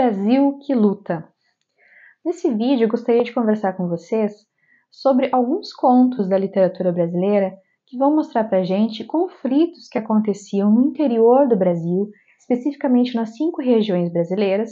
Brasil que luta. Nesse vídeo, gostaria de conversar com vocês sobre alguns contos da literatura brasileira que vão mostrar para gente conflitos que aconteciam no interior do Brasil, especificamente nas cinco regiões brasileiras,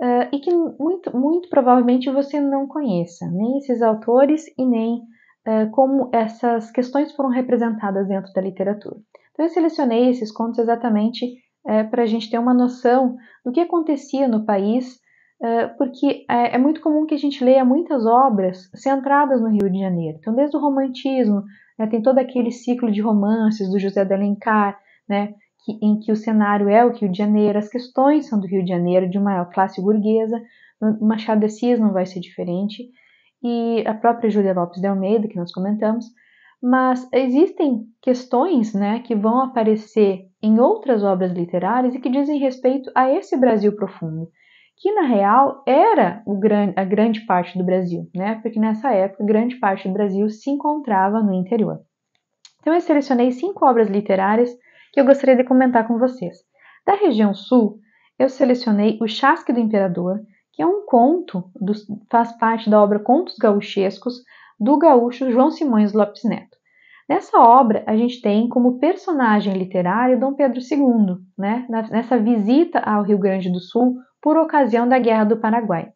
uh, e que muito, muito provavelmente você não conheça, nem esses autores e nem uh, como essas questões foram representadas dentro da literatura. Então, eu selecionei esses contos exatamente é, para a gente ter uma noção do que acontecia no país, é, porque é, é, muito comum que a gente leia muitas obras centradas no Rio de Janeiro. Então, desde o romantismo, né, tem todo aquele ciclo de romances do José de Alencar, né, que, em que o cenário é o Rio de Janeiro, as questões são do Rio de Janeiro, de uma classe burguesa. Machado de Assis não vai ser diferente. E a própria Julia Lopes de Almeida, que nós comentamos, mas existem questões né, que vão aparecer em outras obras literárias e que dizem respeito a esse Brasil profundo, que na real era gran a grande parte do Brasil, né, porque nessa época grande parte do Brasil se encontrava no interior. Então eu selecionei cinco obras literárias que eu gostaria de comentar com vocês. Da região sul, eu selecionei O Chasque do Imperador, que é um conto, do, faz parte da obra Contos Gauchescos, do gaúcho João Simões Lopes Neto. Nessa obra, a gente tem como personagem literário Dom Pedro II, né, nessa visita ao Rio Grande do Sul por ocasião da Guerra do Paraguai.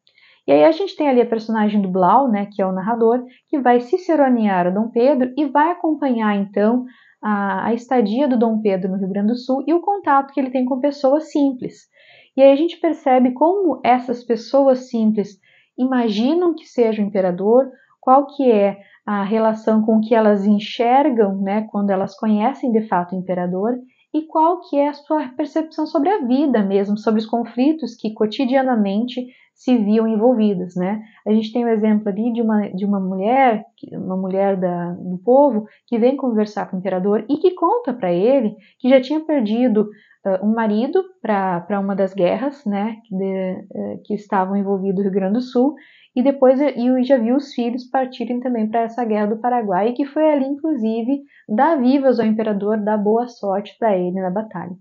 E aí a gente tem ali a personagem do Blau, né, que é o narrador, que vai ciceronear o Dom Pedro e vai acompanhar então a, a, estadia do Dom Pedro no Rio Grande do Sul e o contato que ele tem com pessoas simples. E aí a gente percebe como essas pessoas simples imaginam que seja o imperador, qual que é a relação com que elas enxergam, né, quando elas conhecem de fato o imperador, e qual que é a sua percepção sobre a vida mesmo, sobre os conflitos que cotidianamente se viam envolvidas, né? A gente tem o um exemplo ali de uma, de uma mulher, uma mulher da, do povo, que vem conversar com o imperador e que conta para ele que já tinha perdido uh, um marido para uma das guerras, né, de, uh, que estavam envolvidos no Rio Grande do Sul, e depois eu já vi os filhos partirem também para essa guerra do Paraguai, que foi ali, inclusive, dar vivas ao imperador, dar boa sorte para ele na batalha.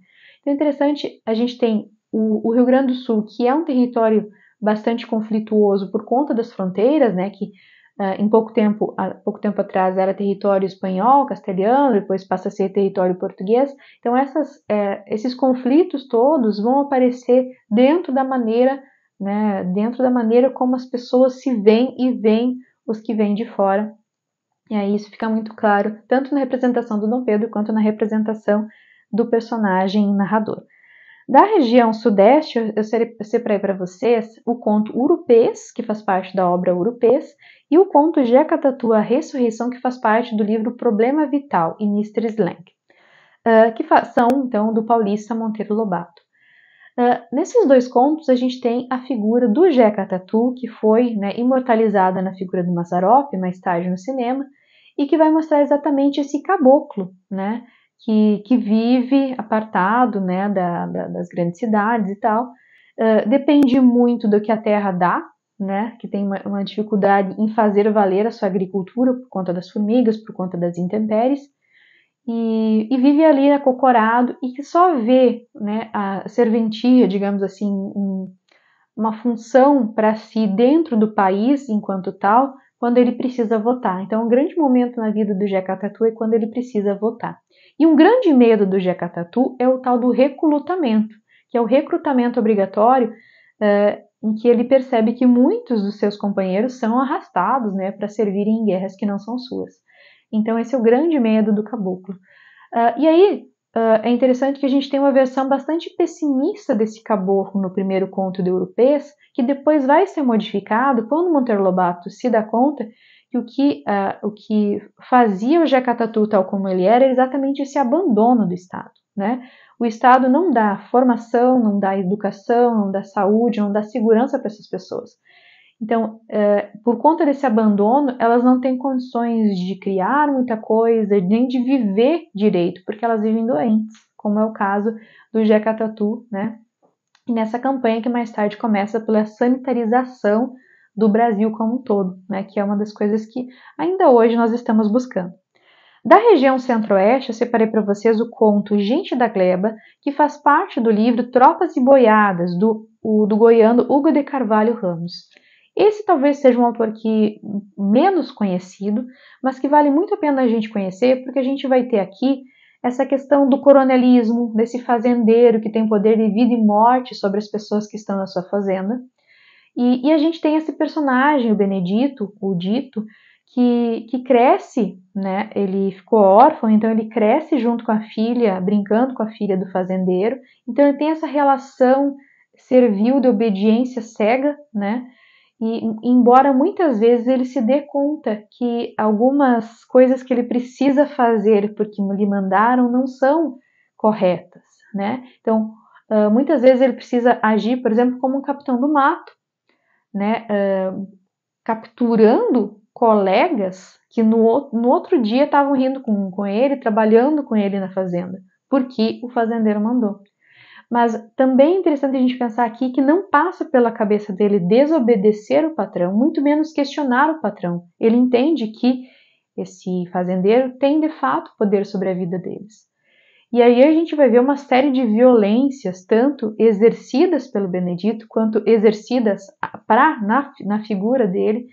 Então, é interessante, a gente tem o, o Rio Grande do Sul, que é um território bastante conflituoso por conta das fronteiras, né, que Uh, em pouco tempo, há pouco tempo atrás era território espanhol, castelhano, depois passa a ser território português. Então essas, é, esses conflitos todos vão aparecer dentro da maneira né, dentro da maneira como as pessoas se veem e veem os que vêm de fora. E aí isso fica muito claro, tanto na representação do Dom Pedro quanto na representação do personagem narrador. Da região sudeste, eu separei para vocês o conto Urupês, que faz parte da obra Urupês, e o conto Jecatatu, a Ressurreição, que faz parte do livro Problema Vital, e Mister Slang, ah, que são, então, do paulista Monteiro Lobato. Ah, nesses dois contos, a gente tem a figura do Jeca Tatu, que foi né, imortalizada na figura do Mazzaropi, mais tarde no cinema, e que vai mostrar exatamente esse caboclo, né, que, que vive apartado né, da, da, das grandes cidades e tal. Uh, depende muito do que a terra dá, né, que tem uma, uma dificuldade em fazer valer a sua agricultura por conta das formigas, por conta das intempéries e, e, vive ali acocorado e que só vê né, a serventia, digamos assim, uma função para si dentro do país enquanto tal, quando ele precisa votar. Então, um grande momento na vida do Jeca Tatu é quando ele precisa votar. E um grande medo do Jeca Tatu é o tal do recrutamento, que é o recrutamento obrigatório, eh, em que ele percebe que muitos dos seus companheiros são arrastados né, para servirem em guerras que não são suas. Então, esse é o grande medo do caboclo. Uh, e aí uh, é interessante que a gente tem uma versão bastante pessimista desse caboclo no primeiro conto do Europeus, que depois vai ser modificado quando Monteiro Lobato se dá conta que o que, uh, o que fazia o Jeca Tatu tal como ele era era exatamente esse abandono do Estado. Né? O Estado não dá formação, não dá educação, não dá saúde, não dá segurança para essas pessoas. Então, é, por conta desse abandono, elas não têm condições de criar muita coisa, nem de viver direito, porque elas vivem doentes, como é o caso do Jeca Tatu, né? E nessa campanha que mais tarde começa pela sanitarização do Brasil como um todo, né? Que é uma das coisas que ainda hoje nós estamos buscando. Da região centro-oeste, eu separei para vocês o conto Gente da Gleba, que faz parte do livro Tropas e Boiadas, do, o, do goiano Hugo de Carvalho Ramos. Esse talvez seja um autor que menos conhecido, mas que vale muito a pena a gente conhecer, porque a gente vai ter aqui essa questão do coronelismo, desse fazendeiro que tem poder de vida e morte sobre as pessoas que estão na sua fazenda. E, e a gente tem esse personagem, o Benedito, o Dito, que, que cresce, né? Ele ficou órfão, então ele cresce junto com a filha, brincando com a filha do fazendeiro. Então ele tem essa relação servil de obediência cega, né? E embora muitas vezes ele se dê conta que algumas coisas que ele precisa fazer porque lhe mandaram não são corretas, né? Então, uh, muitas vezes ele precisa agir, por exemplo, como um capitão do mato, né? Uh, capturando colegas que no, no outro dia estavam rindo com, com ele, trabalhando com ele na fazenda, porque o fazendeiro mandou. Mas também é interessante a gente pensar aqui que não passa pela cabeça dele desobedecer o patrão, muito menos questionar o patrão. Ele entende que esse fazendeiro tem de fato poder sobre a vida deles. E aí a gente vai ver uma série de violências, tanto exercidas pelo Benedito, quanto exercidas pra, na, na figura dele,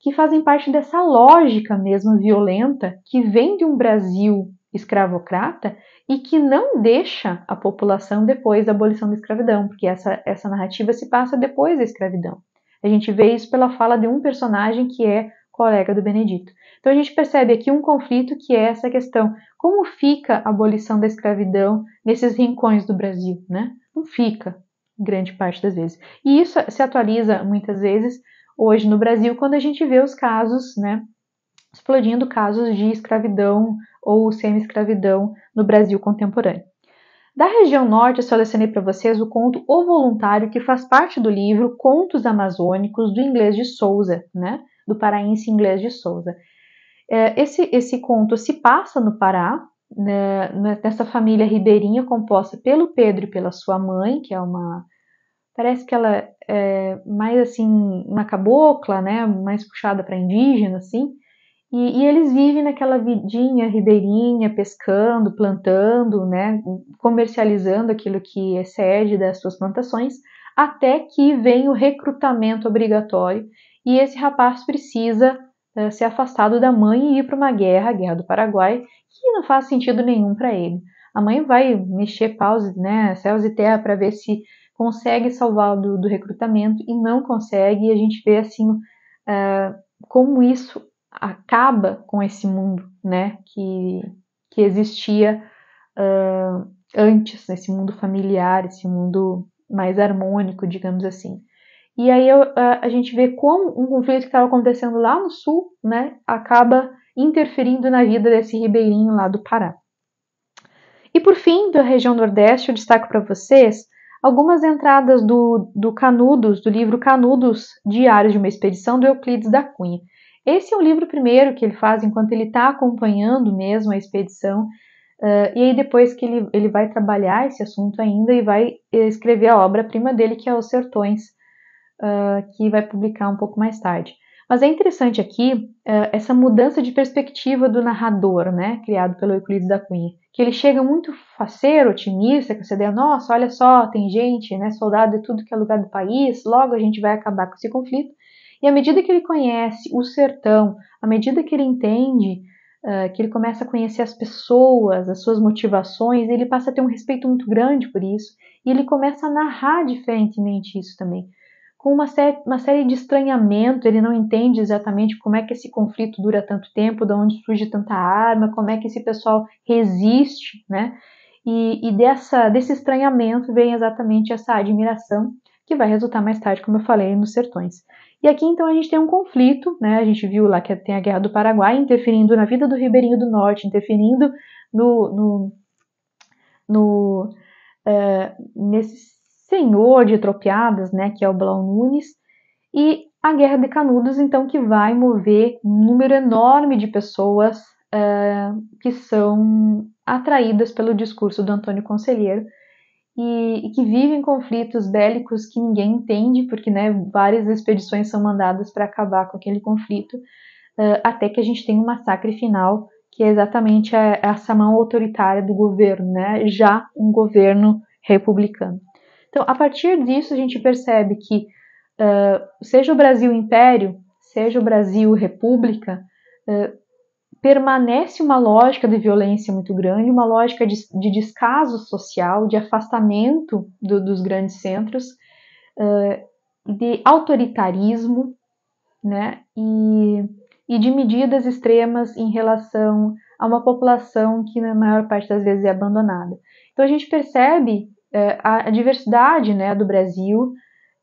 que fazem parte dessa lógica mesmo violenta que vem de um Brasil escravocrata e que não deixa a população depois da abolição da escravidão, porque essa, essa narrativa se passa depois da escravidão. A gente vê isso pela fala de um personagem que é colega do Benedito. Então a gente percebe aqui um conflito que é essa questão: como fica a abolição da escravidão nesses rincões do Brasil, né? Não fica, grande parte das vezes. E isso se atualiza muitas vezes hoje no Brasil quando a gente vê os casos, né? Explodindo casos de escravidão ou semi-escravidão no Brasil contemporâneo. Da região norte, eu selecionei para vocês o conto O Voluntário, que faz parte do livro Contos Amazônicos do inglês de Souza, né? Do paraense inglês de Souza. É, esse, esse conto se passa no Pará, né, nessa família ribeirinha composta pelo Pedro e pela sua mãe, que é uma. Parece que ela é mais assim, uma cabocla, né? Mais puxada para indígena, assim. E, e, eles vivem naquela vidinha ribeirinha, pescando, plantando, né, comercializando aquilo que excede das suas plantações, até que vem o recrutamento obrigatório e esse rapaz precisa eh, ser afastado da mãe e ir para uma guerra, a Guerra do Paraguai, que não faz sentido nenhum para ele. A mãe vai mexer paus, né, céus e terra para ver se consegue salvá-lo do, do, recrutamento e não consegue, e a gente vê assim. Eh, como isso acaba com esse mundo, né, que, que existia uh, antes, esse mundo familiar, esse mundo mais harmônico, digamos assim. E aí eu, a, a, gente vê como um conflito que estava acontecendo lá no sul, né, acaba interferindo na vida desse ribeirinho lá do Pará. E por fim, da região Nordeste, eu destaco para vocês algumas entradas do, do Canudos, do livro Canudos, Diários de uma Expedição, do Euclides da Cunha. Esse é o livro primeiro que ele faz enquanto ele está acompanhando mesmo a expedição. Uh, e aí depois que ele, ele vai trabalhar esse assunto ainda e vai eh, escrever a obra-prima dele, que é Os Sertões, uh, que vai publicar um pouco mais tarde. Mas é interessante aqui uh, essa mudança de perspectiva do narrador, né, criado pelo Euclides da Cunha, que ele chega muito faceiro, otimista, com essa ideia, nossa, olha só, tem gente, né, soldado e tudo que é lugar do país, logo a gente vai acabar com esse conflito. E à medida que ele conhece o sertão, à medida que ele entende, uh, que ele começa a conhecer as pessoas, as suas motivações, ele passa a ter um respeito muito grande por isso e ele começa a narrar diferentemente isso também. Com uma, sé uma série de estranhamento, ele não entende exatamente como é que esse conflito dura tanto tempo, de onde surge tanta arma, como é que esse pessoal resiste, né? E, e dessa, desse estranhamento vem exatamente essa admiração que vai resultar mais tarde, como eu falei, nos sertões. E aqui então a gente tem um conflito, né? A gente viu lá que tem a Guerra do Paraguai interferindo na vida do Ribeirinho do Norte, interferindo no, no, no é, nesse senhor de tropiadas, né? Que é o Blau Nunes e a Guerra de Canudos, então, que vai mover um número enorme de pessoas é, que são atraídas pelo discurso do Antônio Conselheiro e, e que vivem conflitos bélicos que ninguém entende, porque né, várias expedições são mandadas para acabar com aquele conflito, uh, até que a gente tem um massacre final, que é exatamente a, essa mão autoritária do governo, né, já um governo republicano. Então, a partir disso, a gente percebe que, uh, seja o Brasil império, seja o Brasil república, uh, permanece uma lógica de violência muito grande, uma lógica de, de descaso social, de afastamento do, dos grandes centros, uh, de autoritarismo, né? E, e de medidas extremas em relação a uma população que na maior parte das vezes é abandonada. Então a gente percebe uh, a, a, diversidade, né, do Brasil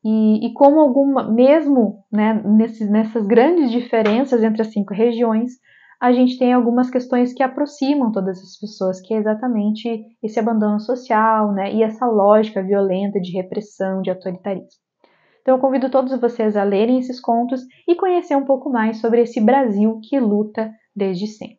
e, e como alguma, mesmo, né, nesses, nessas grandes diferenças entre as cinco regiões, a gente tem algumas questões que aproximam todas as pessoas, que é exatamente esse abandono social, né, e essa lógica violenta de repressão, de autoritarismo. Então eu convido todos vocês a lerem esses contos e conhecer um pouco mais sobre esse Brasil que luta desde sempre.